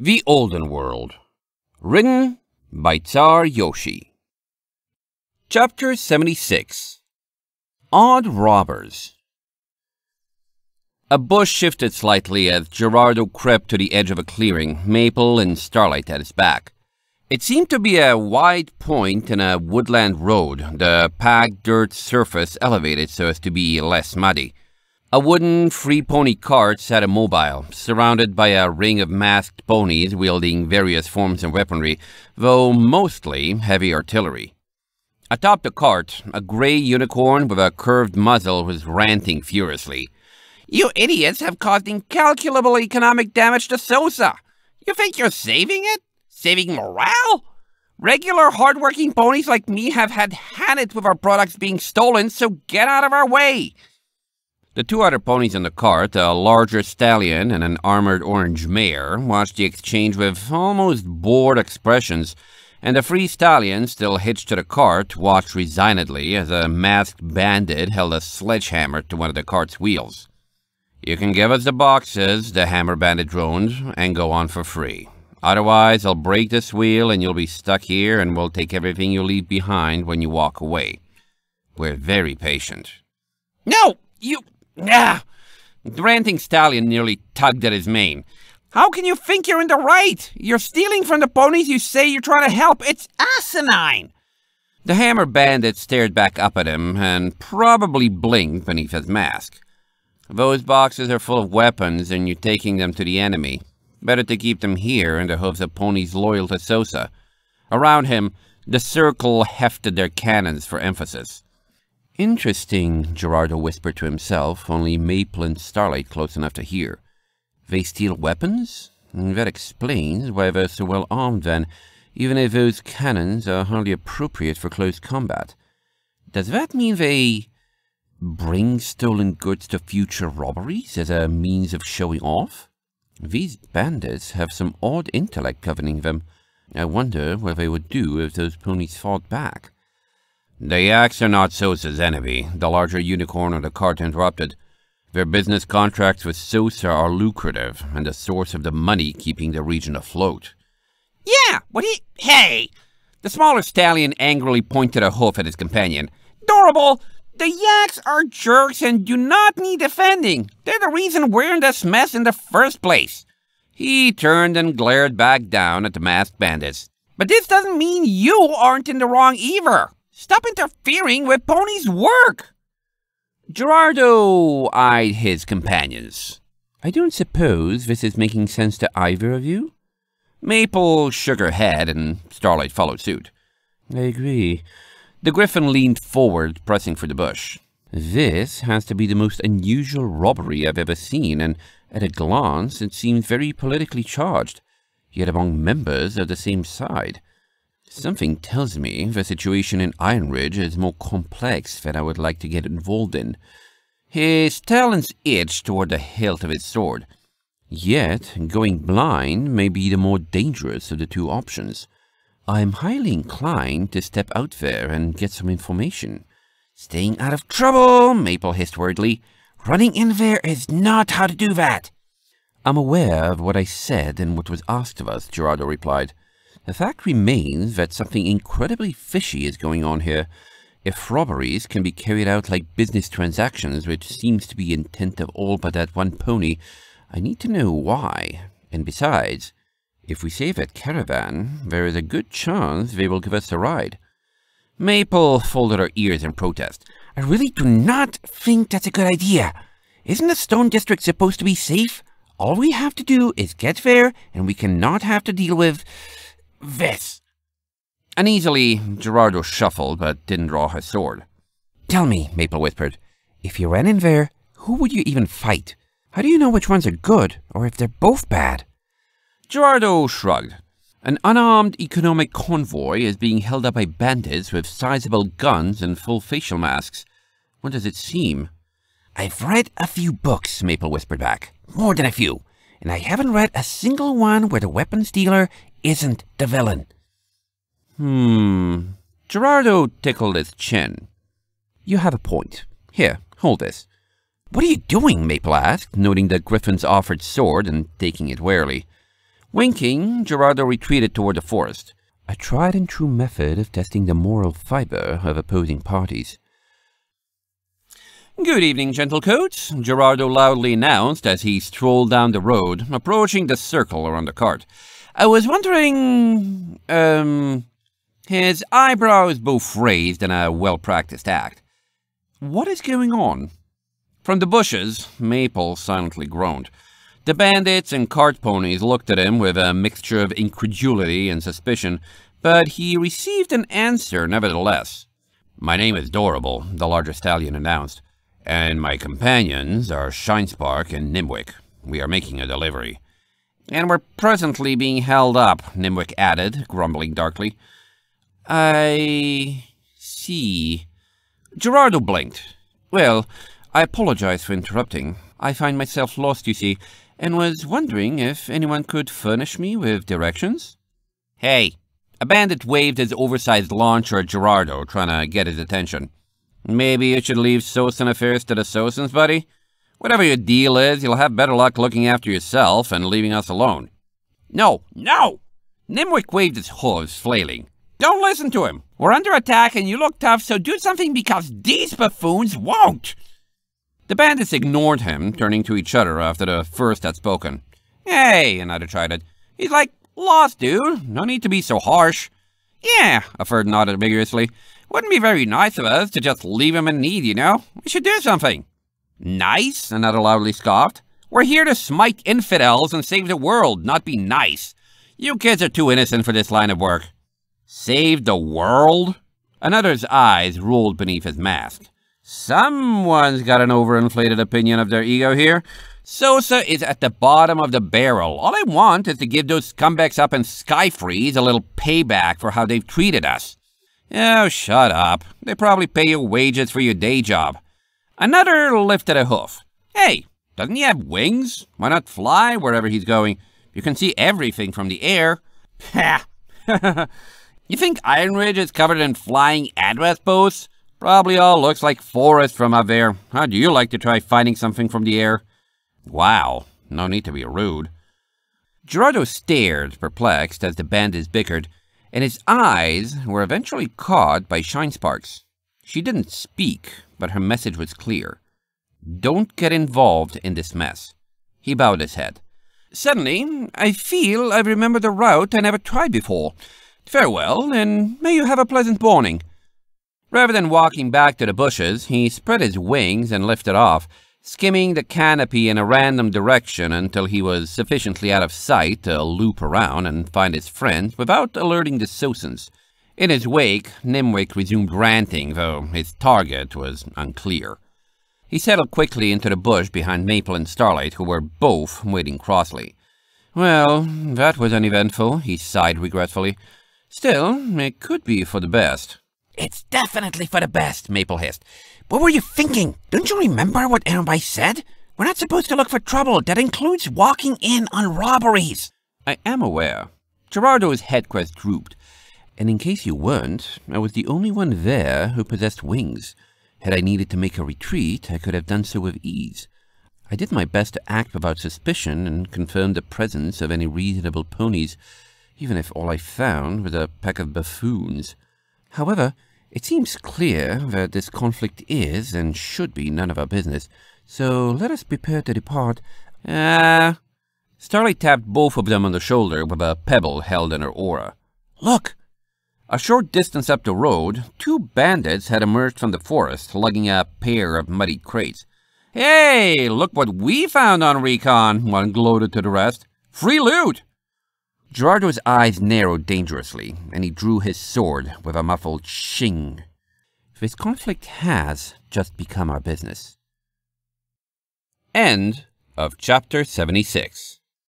The Olden World Written by Tsar Yoshi Chapter 76 Odd Robbers A bush shifted slightly as Gerardo crept to the edge of a clearing, maple and starlight at his back. It seemed to be a wide point in a woodland road, the packed dirt surface elevated so as to be less muddy. A wooden free pony cart sat immobile, surrounded by a ring of masked ponies wielding various forms of weaponry, though mostly heavy artillery. Atop the cart, a gray unicorn with a curved muzzle was ranting furiously. You idiots have caused incalculable economic damage to Sosa. You think you're saving it? Saving morale? Regular, hardworking ponies like me have had had it with our products being stolen, so get out of our way. The two other ponies in the cart, a larger stallion and an armored orange mare, watched the exchange with almost bored expressions, and the free stallion, still hitched to the cart, watched resignedly as a masked bandit held a sledgehammer to one of the cart's wheels. You can give us the boxes, the hammer bandit droned, and go on for free. Otherwise, I'll break this wheel and you'll be stuck here and we'll take everything you leave behind when you walk away. We're very patient. No! You yeah, The ranting stallion nearly tugged at his mane. How can you think you're in the right? You're stealing from the ponies you say you're trying to help. It's asinine! The hammer bandit stared back up at him and probably blinked beneath his mask. Those boxes are full of weapons and you're taking them to the enemy. Better to keep them here in the hooves of ponies loyal to Sosa. Around him, the circle hefted their cannons for emphasis. Interesting, Gerardo whispered to himself, only Maple and Starlight close enough to hear. They steal weapons? That explains why they're so well armed then, even if those cannons are hardly appropriate for close combat. Does that mean they bring stolen goods to future robberies as a means of showing off? These bandits have some odd intellect governing them. I wonder what they would do if those ponies fought back. The Yaks are not Sosa's enemy, the larger unicorn on the cart interrupted. Their business contracts with Sosa are lucrative and the source of the money keeping the region afloat. Yeah, what he... Hey! The smaller stallion angrily pointed a hoof at his companion. Durable! The Yaks are jerks and do not need defending. They're the reason we're in this mess in the first place. He turned and glared back down at the masked bandits. But this doesn't mean you aren't in the wrong either. Stop interfering with Pony's work! Gerardo eyed his companions. I don't suppose this is making sense to either of you? Maple shook her head, and Starlight followed suit. I agree. The Gryphon leaned forward, pressing for the bush. This has to be the most unusual robbery I've ever seen, and at a glance it seemed very politically charged, yet among members of the same side. Something tells me the situation in Iron Ridge is more complex than I would like to get involved in. His talons itch toward the hilt of his sword. Yet, going blind may be the more dangerous of the two options. I'm highly inclined to step out there and get some information. Staying out of trouble, Maple hissed wordly. Running in there is not how to do that. I'm aware of what I said and what was asked of us, Gerardo replied. The fact remains that something incredibly fishy is going on here. If robberies can be carried out like business transactions, which seems to be intent of all but that one pony, I need to know why. And besides, if we save that caravan, there is a good chance they will give us a ride. Maple folded her ears in protest. I really do not think that's a good idea. Isn't the Stone District supposed to be safe? All we have to do is get there, and we cannot have to deal with... This. Uneasily, Gerardo shuffled but didn't draw his sword. Tell me, Maple whispered, if you ran in there, who would you even fight? How do you know which ones are good, or if they're both bad? Gerardo shrugged. An unarmed economic convoy is being held up by bandits with sizable guns and full facial masks. What does it seem? I've read a few books, Maple whispered back. More than a few. And I haven't read a single one where the weapons dealer isn't the villain. Hmm. Gerardo tickled his chin. You have a point. Here, hold this. What are you doing? Maple asked, noting the griffin's offered sword and taking it warily. Winking, Gerardo retreated toward the forest, a tried and true method of testing the moral fiber of opposing parties. Good evening, gentlecoats, Gerardo loudly announced as he strolled down the road, approaching the circle around the cart. I was wondering... Um... His eyebrows both raised in a well-practiced act. What is going on? From the bushes, Maple silently groaned. The bandits and cart ponies looked at him with a mixture of incredulity and suspicion, but he received an answer nevertheless. My name is Dorable, the larger stallion announced, and my companions are Shinespark and Nimwick. We are making a delivery. And we're presently being held up, Nimwick added, grumbling darkly. I... see. Gerardo blinked. Well, I apologize for interrupting. I find myself lost, you see, and was wondering if anyone could furnish me with directions? Hey! A bandit waved his oversized launcher at Gerardo, trying to get his attention. Maybe you should leave Sosin affairs to the Sosins, buddy? Whatever your deal is, you'll have better luck looking after yourself and leaving us alone. No, no! Nimwick waved his hooves, flailing. Don't listen to him. We're under attack and you look tough, so do something because these buffoons won't. The bandits ignored him, turning to each other after the first had spoken. Hey, another tried it. He's like, lost, dude. No need to be so harsh. Yeah, a third nodded vigorously. Wouldn't be very nice of us to just leave him in need, you know? We should do something. Nice? Another loudly scoffed. We're here to smite infidels and save the world, not be nice. You kids are too innocent for this line of work. Save the world? Another's eyes rolled beneath his mask. Someone's got an overinflated opinion of their ego here. Sosa is at the bottom of the barrel. All I want is to give those scumbags up in Skyfreeze a little payback for how they've treated us. Oh, shut up. They probably pay you wages for your day job. Another lifted a hoof. Hey, doesn't he have wings? Why not fly wherever he's going? You can see everything from the air. Ha! you think Iron Ridge is covered in flying address posts? Probably all looks like forest from up there. How do you like to try finding something from the air? Wow, no need to be rude. Gerardo stared, perplexed, as the bandits bickered, and his eyes were eventually caught by Shine Sparks. She didn't speak, but her message was clear. Don't get involved in this mess. He bowed his head. Suddenly, I feel I remember the route I never tried before. Farewell, and may you have a pleasant morning. Rather than walking back to the bushes, he spread his wings and lifted off, skimming the canopy in a random direction until he was sufficiently out of sight to loop around and find his friends without alerting the Susans. In his wake, Nimwick resumed ranting, though his target was unclear. He settled quickly into the bush behind Maple and Starlight, who were both waiting crossly. Well, that was uneventful, he sighed regretfully. Still, it could be for the best. It's definitely for the best, Maple hissed. What were you thinking? Don't you remember what Arambai said? We're not supposed to look for trouble. That includes walking in on robberies. I am aware. Gerardo's head crest drooped. And in case you weren't, I was the only one there who possessed wings. Had I needed to make a retreat, I could have done so with ease. I did my best to act without suspicion and confirmed the presence of any reasonable ponies, even if all I found was a pack of buffoons. However, it seems clear that this conflict is and should be none of our business, so let us prepare to depart. Ah! Uh, Starlight tapped both of them on the shoulder with a pebble held in her aura. Look! A short distance up the road, two bandits had emerged from the forest, lugging a pair of muddy crates. Hey, look what we found on recon, one gloated to the rest. Free loot! Gerardo's eyes narrowed dangerously, and he drew his sword with a muffled shing. This conflict has just become our business. End of chapter 76